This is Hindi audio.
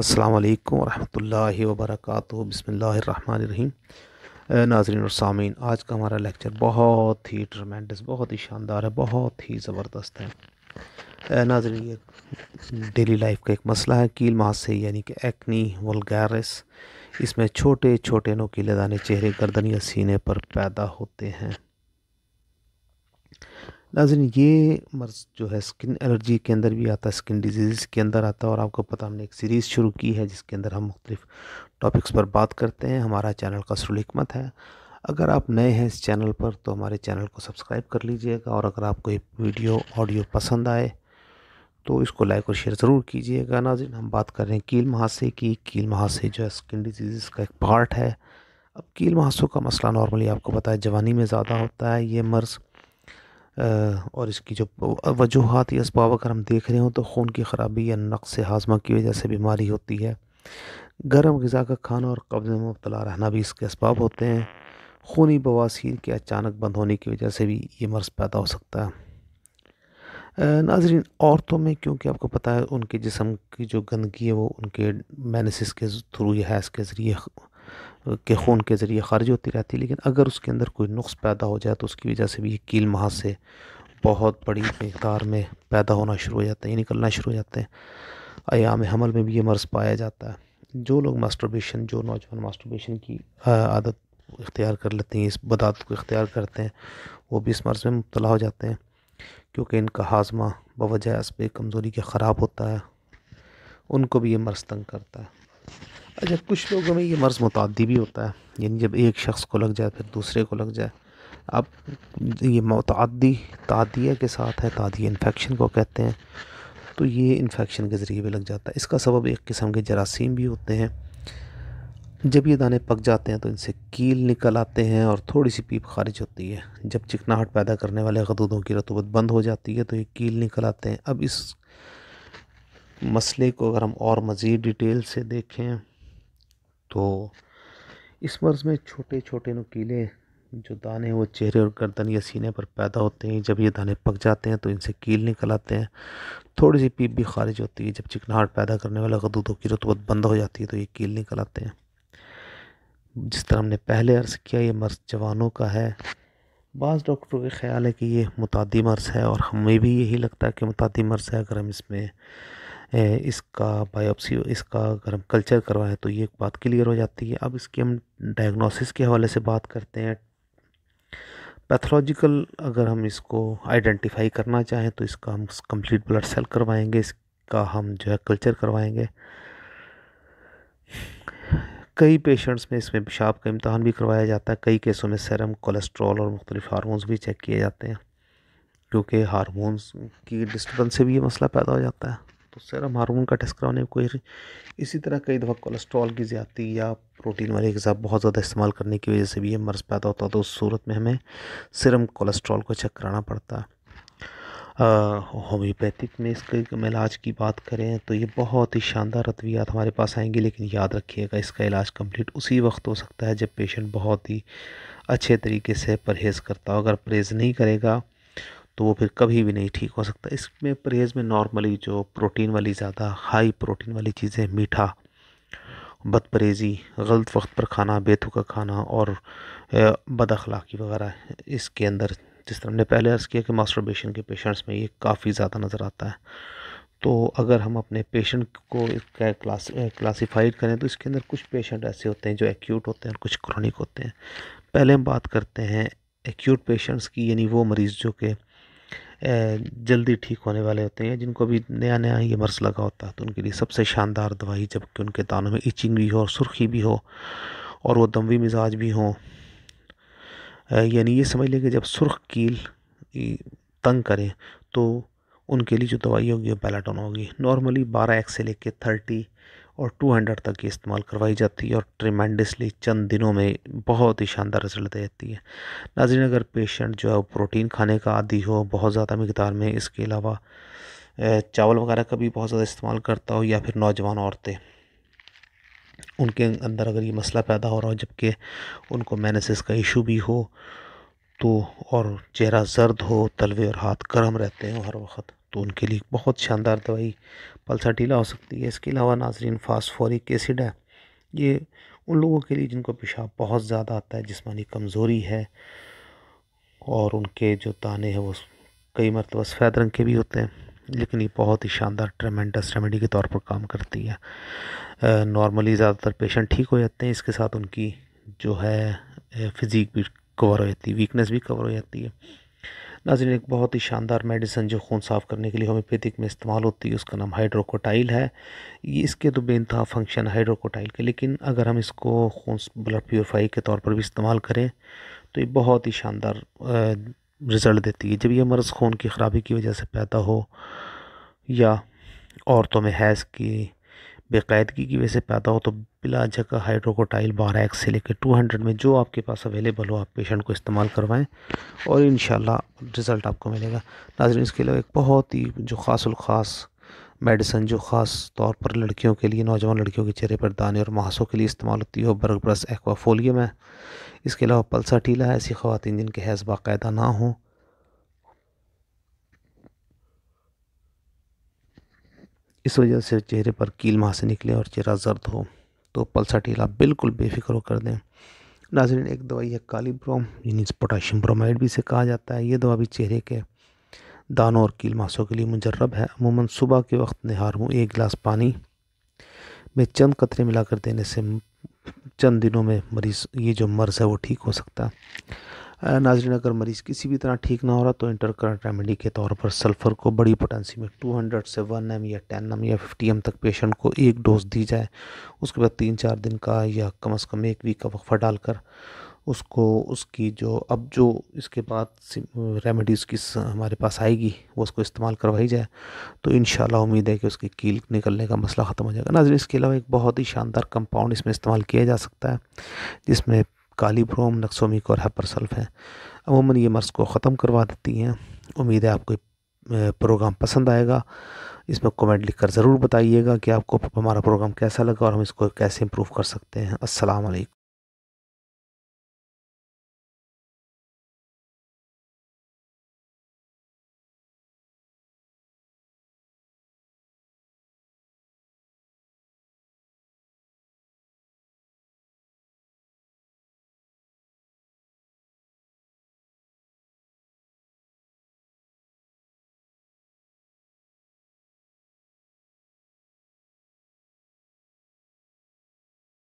अस्सलाम वालेकुम वरहमतुल्लाहि वबरकatuह नाजरन नाजरीन और सामीन आज का हमारा लेक्चर बहुत ही ट्रमेंडस बहुत ही शानदार है बहुत ही ज़बरदस्त है नाजरीन ये डेली लाइफ का एक मसला है कील से यानी कि एक्नी वलगैरस इसमें छोटे छोटे नोकीले दाने चेहरे गर्दन या सीने पर पैदा होते हैं नाजिन ये मर्ज़ जो है स्किन एलर्जी के अंदर भी आता है स्किन डिजीज़ के अंदर आता है और आपको पता हमने एक सीरीज़ शुरू की है जिसके अंदर हम मुख्तलिफ टॉपिक्स पर बात करते हैं हमारा चैनल कसरिकमत है अगर आप नए हैं इस चैनल पर तो हमारे चैनल को सब्सक्राइब कर लीजिएगा और अगर आपको ये वीडियो ऑडियो पसंद आए तो इसको लाइक और शेयर ज़रूर कीजिएगा नाजिन हम बात कर रहे हैं कील महासे की कील महासे जो है स्किन डिजीज़ का एक पार्ट है अब कील महासों का मसला नॉर्मली आपको पता है जवानी में ज़्यादा होता है ये मर्ज़ और इसकी जो वजूहत या इसबाब अगर हम देख रहे हों तो खून की ख़राबी या नक्स हाजमा की वजह से बीमारी होती है गर्म गज़ा का खाना और कब्ज़ में मुबतला रहना भी इसके इसबाब होते हैं खूनी बवासीर के अचानक बंद होने की वजह से भी ये मर्ज़ पैदा हो सकता है नाजरीन औरतों में क्योंकि आपको पता है उनके जिसम की जो गंदगी है वो उनके मैनसिस के थ्रू या हैस के ज़रिए के खून के ज़रिए खारिज होती रहती है लेकिन अगर उसके अंदर कोई नुक्स पैदा हो जाए तो उसकी वजह से भी ये कील महा से बहुत बड़ी मकदार में पैदा होना शुरू हो जाता है ये निकलना शुरू हो जाते हैं आयाम हमल में भी ये मर्ज़ पाया जाता है जो लोग मास्टरबेशन जो नौजवान मास्टरबेशन की आदत इख्तियार कर लेते हैं इस बदात को इख्तियार करते हैं वो भी इस मर्ज़ में मुबला हो जाते हैं क्योंकि इनका हाजमा बवजह पर कमज़ोरी के ख़राब होता है उनको भी ये मर्ज़ तंग करता है अच्छा कुछ लोगों में ये मर्ज़ मतदी भी होता है यानी जब एक शख्स को लग जाए फिर दूसरे को लग जाए अब ये मतदी तादिया के साथ है तादिया इन्फेक्शन को कहते हैं तो ये इन्फेक्शन के ज़रिए भी लग जाता है इसका सबब एक किस्म के जरासीम भी होते हैं जब ये दाने पक जाते हैं तो इनसे कील निकल आते हैं और थोड़ी सी पीप खारिज होती है जब चिकनाहट पैदा करने वाले खदूदों की रतूबत बंद हो जाती है तो ये कील निकल आते हैं अब इस मसले को अगर हम और मज़ीद डिटेल से देखें तो इस मर्ज़ में छोटे छोटे नुकीले जो दाने वो चेहरे और गर्दन या सीने पर पैदा होते हैं जब ये दाने पक जाते हैं तो इनसे कील निकल आते हैं थोड़ी सी पीप भी खारिज होती है जब चिकनाहट पैदा करने वाला गदूदों की रतबत बंद हो जाती है तो ये कील निकल आते हैं जिस तरह हमने पहले अर्ज़ किया ये मर्ज़ जवानों का है बाज़ डॉक्टरों के ख्याल है कि ये मुतादी मर्ज़ है और हमें भी यही लगता है कि मुतदी मर्ज़ है अगर हम इसमें इसका बायोप्सी इसका अगर हम कल्चर करवाएं तो ये एक बात क्लियर हो जाती है अब इसकी हम डायग्नोसिस के हवाले से बात करते हैं पैथोलॉजिकल अगर हम इसको आइडेंटिफाई करना चाहें तो इसका हम कंप्लीट ब्लड सेल करवाएंगे इसका हम जो है कल्चर करवाएंगे कई पेशेंट्स में इसमें पेशाब का इम्तहान भी करवाया जाता है कई केसों में सेरम कोलेस्ट्रॉल और मुख्तलिफ हारमोन्स भी चेक किए जाते हैं क्योंकि हारमोन्स की डिस्टर्बेंस से भी ये मसला पैदा हो जाता है तो सरम हारमोन का टेस्ट कराने में कोई इसी तरह कई दफ़ा कोलेस्ट्रॉल की ज़्यादा या प्रोटीन वाली गज़ा बहुत ज़्यादा इस्तेमाल करने की वजह से भी ये मर्ज़ पैदा होता है तो उस सूरत में हमें सिरम कोलेस्ट्रॉल को चेक कराना पड़ता है होम्योपैथिक में इसके इलाज की बात करें तो ये बहुत ही शानदार अद्वियात हमारे पास आएंगी लेकिन याद रखिएगा इसका इलाज कंप्लीट उसी वक्त हो सकता है जब पेशेंट बहुत ही अच्छे तरीके से परहेज़ करता हो अगर परहेज़ नहीं करेगा तो वो फिर कभी भी नहीं ठीक हो सकता इसमें परहेज़ में नॉर्मली जो प्रोटीन वाली ज़्यादा हाई प्रोटीन वाली चीज़ें मीठा बद परहेज़ी गलत वक्त पर खाना बेतुका खाना और बद अखलाक़ी वगैरह इसके अंदर जिस तरह हमने पहले अर्ज़ किया कि मास्टरबेशन के पेशेंट्स में ये काफ़ी ज़्यादा नज़र आता है तो अगर हम अपने पेशेंट को क्लास क्लासीफाइड करें तो इसके अंदर कुछ पेशेंट ऐसे होते हैं जो एक्यूट होते हैं और कुछ क्रॉनिक होते हैं पहले हम बात करते हैं एक्यूट पेशेंट्स की यानी वो मरीज़ जो कि जल्दी ठीक होने वाले होते हैं जिनको भी नया नया ये मर्स लगा होता है तो उनके लिए सबसे शानदार दवाई जबकि उनके दानों में इचिंग भी हो और सुर्खी भी हो और वो दमवी मिजाज भी हों यानी ये समझ लें कि जब सुर्ख कील तंग करें तो उनके लिए जो दवाई होगी वो पैलाटोन होगी नॉर्मली बारह एक्स से लेके थर्टी और 200 तक की इस्तेमाल करवाई जाती है और ट्रिमेंडसली चंद दिनों में बहुत ही शानदार रिजल्ट देती है नाजी अगर पेशेंट जो है प्रोटीन खाने का आदि हो बहुत ज़्यादा मकदार में इसके अलावा चावल वगैरह का भी बहुत ज़्यादा इस्तेमाल करता हो या फिर नौजवान औरतें उनके अंदर अगर ये मसला पैदा हो रहा हो जबकि उनको मैनसिस का इशू भी हो तो और चेहरा जर्द हो तलवे और हाथ गर्म रहते हैं हर वक्त तो उनके लिए बहुत शानदार दवाई टीला हो सकती है इसके अलावा नाजरीन फास्फोरिक एसिड है ये उन लोगों के लिए जिनको पेशाब बहुत ज़्यादा आता है जिसमानी कमज़ोरी है और उनके जो ताने हैं वो कई मरतबा सफ़ेद रंग के भी होते हैं लेकिन ये बहुत ही शानदार ट्रेमेंडस रेमेडी के तौर पर काम करती है नॉर्मली ज़्यादातर पेशेंट ठीक हो जाते हैं इसके साथ उनकी जो है फिज़ीक भी कवर हो जाती है वीकनेस भी कवर हो जाती है नाजिन एक बहुत ही शानदार मेडिसन जो खून साफ़ करने के लिए होम्योपैथिक में इस्तेमाल होती है उसका नाम हाइड्रोकोटाइल है ये इसके तो था फंक्शन हाइड्रोकोटाइल के लेकिन अगर हम इसको खून ब्लड प्योरीफाई के तौर पर भी इस्तेमाल करें तो ये बहुत ही शानदार रिज़ल्ट देती है जब यह मर्ज़ खून की ख़राबी की वजह से पैदा हो या औरतों में हैज़ की बेकायदगी की वजह से पैदा हो तो बिला जगह हाइड्रोकोटाइल बारह एक्स से लेकर टू हंड्रेड में जो आपके पास अवेलेबल हो आप पेशेंट को इस्तेमाल करवाएं और इन रिज़ल्ट आपको मिलेगा नाजरन इसके अलावा एक बहुत ही जो खास खास मेडिसन जो ख़ास तौर पर लड़कियों के लिए नौजवान लड़कियों के चेहरे पर दाने और महासों के लिए इस्तेमाल होती है बर्ग ब्रस एक्वाफोलियम है इसके अलावा पल्सा टीला है ऐसी खातन जिनके हैज़ बाकायदा ना हों इस वजह से चेहरे पर कील से निकले और चेहरा जर्द हो तो पल्सा टीला बिल्कुल बेफिक्र कर दें नाजरीन एक दवाई है काली ब्रोम यानी पोटाशियम ब्रोमाइड भी इसे कहा जाता है ये दवा भी चेहरे के दानों और कील मासों के लिए मुजरब है अमूमन सुबह के वक्त नहार हूँ एक गिलास पानी में चंद कतरे मिलाकर देने से चंद दिनों में मरीज़ ये जो मर्ज़ है वो ठीक हो सकता है नाजरीन अगर मरीज़ किसी भी तरह ठीक ना हो रहा तो इंटरकरेंट रेमेडी के तौर पर सल्फ़र को बड़ी पोटेंसी में 200 से 1 एम या 10 एम या 50 एम तक पेशेंट को एक डोज़ दी जाए उसके बाद तीन चार दिन का या कम अज़ कम एक वीक का वक्फा डालकर उसको उसकी जो अब जो इसके बाद रेमेडीज़ की हमारे पास आएगी वो उसको इस्तेमाल करवाई जाए तो इन उम्मीद है कि उसकी कील निकलने का मसला ख़त्म हो जाएगा नाजर इसके अलावा एक बहुत ही शानदार कंपाउंड इसमें इस्तेमाल किया जा सकता है जिसमें काली ब्रोम नक्सोमिक और हैपर सल्फ हैं अमूमन ये मर्ज़ को ख़त्म करवा देती हैं उम्मीद है आपको प्रोग्राम पसंद आएगा इसमें कमेंट लिख कर ज़रूर बताइएगा कि आपको हमारा प्रोग्राम कैसा लगा और हम इसको कैसे इम्प्रूव कर सकते हैं असलकम